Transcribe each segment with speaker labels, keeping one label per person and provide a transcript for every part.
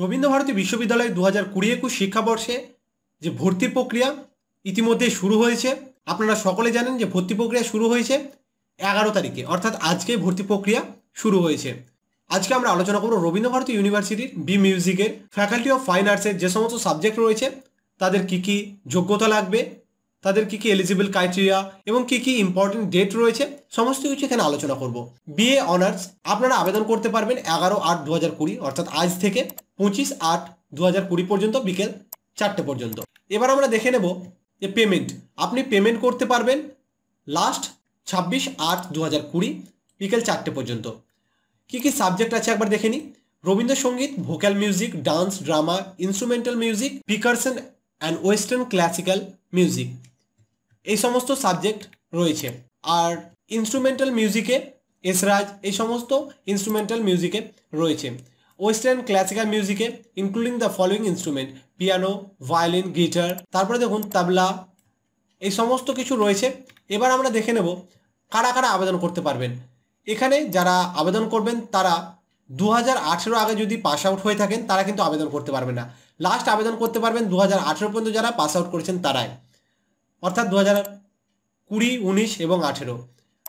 Speaker 1: রবীন্দ্রভারতী বিশ্ববিদ্যালয় দু হাজার কুড়ি একুশ শিক্ষাবর্ষে যে ভর্তি প্রক্রিয়া ইতিমধ্যে শুরু হয়েছে আপনারা সকলে জানেন যে ভর্তি প্রক্রিয়া শুরু হয়েছে এগারো তারিখে অর্থাৎ আজকে ভর্তি প্রক্রিয়া শুরু হয়েছে আজকে আমরা আলোচনা করব রবীন্দ্রভারতী ইউনিভার্সিটির বি মিউজিকের ফ্যাকাল্টি অফ ফাইন আর্টসের যে সমস্ত সাবজেক্ট রয়েছে তাদের কি কি যোগ্যতা লাগবে তাদের কি কি এলিজিবল ক্রাইটেরিয়া এবং কি কি ইম্পর্টেন্ট ডেট রয়েছে সমস্ত কিছু এখানে আলোচনা করব বিএ অনার্স আপনারা আবেদন করতে পারবেন এগারো আট দু হাজার কুড়ি অর্থাৎ আজ থেকে পঁচিশ আট দু হাজার কুড়ি পর্যন্ত বিকেল চারটে পর্যন্ত এবার আমরা দেখে নেব যে পেমেন্ট আপনি পেমেন্ট করতে পারবেন লাস্ট ছাব্বিশ আট দু হাজার কুড়ি বিকেল চারটে পর্যন্ত কী কী সাবজেক্ট আছে একবার দেখে নিই Rabindrasangeet vocal music dance drama instrumental music percussion and western classical music এই সমস্ত সাবজেক্ট রয়েছে আর ইনস্ট্রুমেন্টাল মিউজিকে এসরাজ এই সমস্ত ইনস্ট্রুমেন্টাল মিউজিকে রয়েছে ওয়েস্টার্ন ক্লাসিক্যাল মিউজিকে including the following instrument piano violin guitar তারপরে দেখুন তাবলা এই সমস্ত কিছু রয়েছে এবার আমরা দেখে নেব কারা কারা আবেদন করতে পারবেন এখানে যারা আবেদন করবেন তারা দু হাজার আগে যদি পাস আউট হয়ে থাকেন তারা কিন্তু আবেদন করতে পারবে না লাস্ট আবেদন করতে পারবেন দু হাজার পর্যন্ত যারা পাস আউট করেছেন তারাই অর্থাৎ দু হাজার কুড়ি উনিশ এবং আঠেরো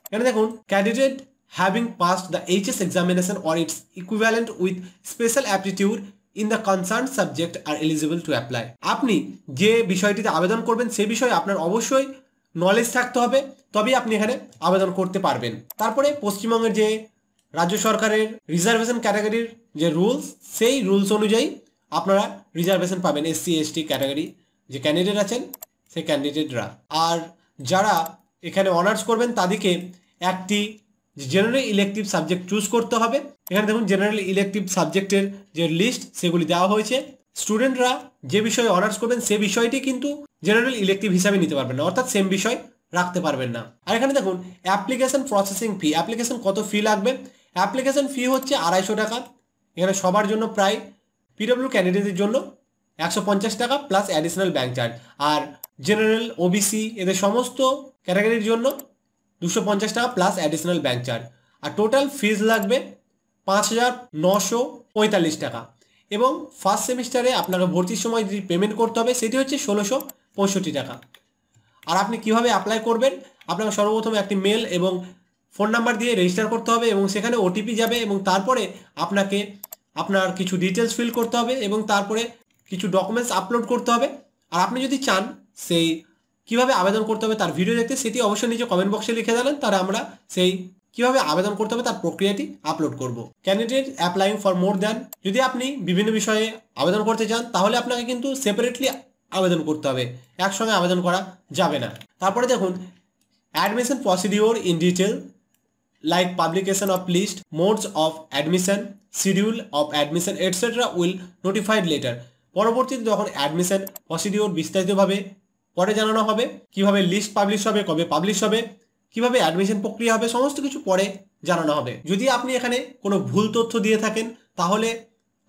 Speaker 1: এখানে দেখুন candidate having pass the HS examination or its equivalent with special aptitude in the concern subject আর এলিজিবল টু অ্যাপ্লাই আপনি যে বিষয়টিতে আবেদন করবেন সে বিষয়ে আপনার অবশ্যই নলেজ থাকতে হবে তবেই আপনি এখানে আবেদন করতে পারবেন তারপরে পশ্চিমবঙ্গের যে রাজ্য সরকারের রিজার্ভেশন ক্যাটাগরির যে রুলস সেই রুলস অনুযায়ী আপনারা রিজার্ভেশন পাবেন এসসি এসটি ক্যাটাগরি যে ক্যান্ডিডেট আছেন সে ক্যান্ডিডেটরা আর যারা এখানে অনার্স করবেন তাদেরকে একটি জেনারেল ইলেকটিভ সাবজেক্ট চুজ করতে হবে এখানে দেখুন জেনারেল ইলেকটিভ সাবজেক্টের যে লিস্ট সেগুলি দেওয়া হয়েছে স্টুডেন্টরা যে বিষয়ে অনার্স করবেন সে বিষয়টি কিন্তু জেনারেল ইলেকটিভ হিসাবে নিতে পারবেন না অর্থাৎ সেম বিষয় রাখতে পারবেন না আর এখানে দেখুন অ্যাপ্লিকেশন প্রসেসিং ফি অ্যাপ্লিকেশন কত ফি লাগবে অ্যাপ্লিকেশন ফি হচ্ছে আড়াইশো টাকা এখানে সবার জন্য প্রায় পিডব্লিউ ক্যান্ডিডেটের জন্য একশো পঞ্চাশ টাকা প্লাস অ্যাডিশনাল ব্যাঙ্ক চার্জ আর জেনারেল ওবিসি এদের সমস্ত ক্যাটাগরির জন্য দুশো পঞ্চাশ টাকা প্লাস অ্যাডিশনাল ব্যাঙ্ক চার্জ আর টোটাল ফিজ লাগবে পাঁচ হাজার নশো পঁয়তাল্লিশ টাকা এবং ফার্স্ট সেমিস্টারে আপনাকে ভর্তির সময় যে পেমেন্ট করতে হবে সেটি হচ্ছে ষোলোশো পঁয়ষট্টি টাকা আর আপনি কিভাবে অ্যাপ্লাই করবেন আপনাকে সর্বপ্রথম একটি মেল এবং ফোন নাম্বার দিয়ে রেজিস্টার করতে হবে এবং সেখানে ওটিপি যাবে এবং তারপরে আপনাকে আপনার কিছু ডিটেলস ফিল করতে হবে এবং তারপরে কিছু ডকুমেন্টস আপলোড করতে হবে আর আপনি যদি চান সেই কিভাবে আবেদন করতে হবে তার ভিডিও দেখতে সেটি অবশ্যই নিচে কমেন্ট বক্সে লিখে দেবেন তারা আমরা সেই কিভাবে আবেদন করতে হবে তার প্রক্রিয়াটি আপলোড করব candidate applying for more than যদি আপনি বিভিন্ন বিষয়ে আবেদন করতে চান তাহলে আপনাকে কিন্তু সেপারেটলি আবেদন করতে হবে একসঙ্গে আবেদন করা যাবে না তারপরে দেখুন admission procedure in detail like publication of list modes of admission schedule of admission et cetera will notified later পরবর্তীতে যখন অ্যাডমিশন প্রসিডিওর বিস্তারিতভাবে পরে জানানো হবে কিভাবে লিস্ট পাবলিশ হবে কবে পাবলিশ হবে কিভাবে অ্যাডমিশন প্রক্রিয়া হবে সমস্ত কিছু পরে জানানো হবে যদি আপনি এখানে কোনো ভুল তথ্য দিয়ে থাকেন তাহলে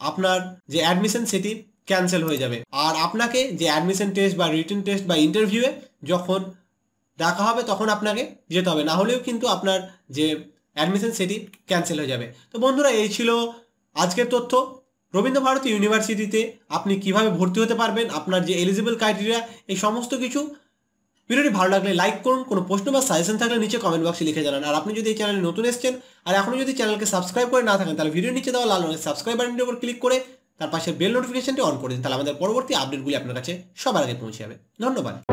Speaker 1: আপনার যে অ্যাডমিশন সেটি ক্যান্সেল হয়ে যাবে আর আপনাকে যে অ্যাডমিশন টেস্ট বা রিটেন টেস্ট বা ইন্টারভিউয়ে যখন ডাকা হবে তখন আপনাকে যেতে হবে না হলেও কিন্তু আপনার যে অ্যাডমিশন সেটি ক্যান্সেল হয়ে যাবে তো বন্ধুরা এই ছিল আজকের তথ্য রবীন্দ্রভারতী ইউনিভার্সিটিতে আপনি কিভাবে ভর্তি হতে পারবেন আপনার যে এলিজিবল ক্রাইটেরিয়া এই সমস্ত কিছু ভিডিওটি ভালো লাগলে লাইক করুন কোনো প্রশ্ন বা সাজেশন থাকলে নিচে কমেন্ট বক্সে লিখে জানান আর আপনি যদি এই চ্যানেলে নতুন এসেছেন আর এখনও যদি চ্যানেলকে সাবস্ক্রাইব করে না থাকেন তাহলে ভিডিও নিচে দেওয়া লাল রঙের সাবস্ক্রাইব বাটনটির উপর ক্লিক করে তার পাশে বেল নোটিফিকেশনটি অন করে দিন তাহলে আমাদের পরবর্তী আপডেটগুলি আপনার কাছে সবার আগে পৌঁছে যাবে ধন্যবাদ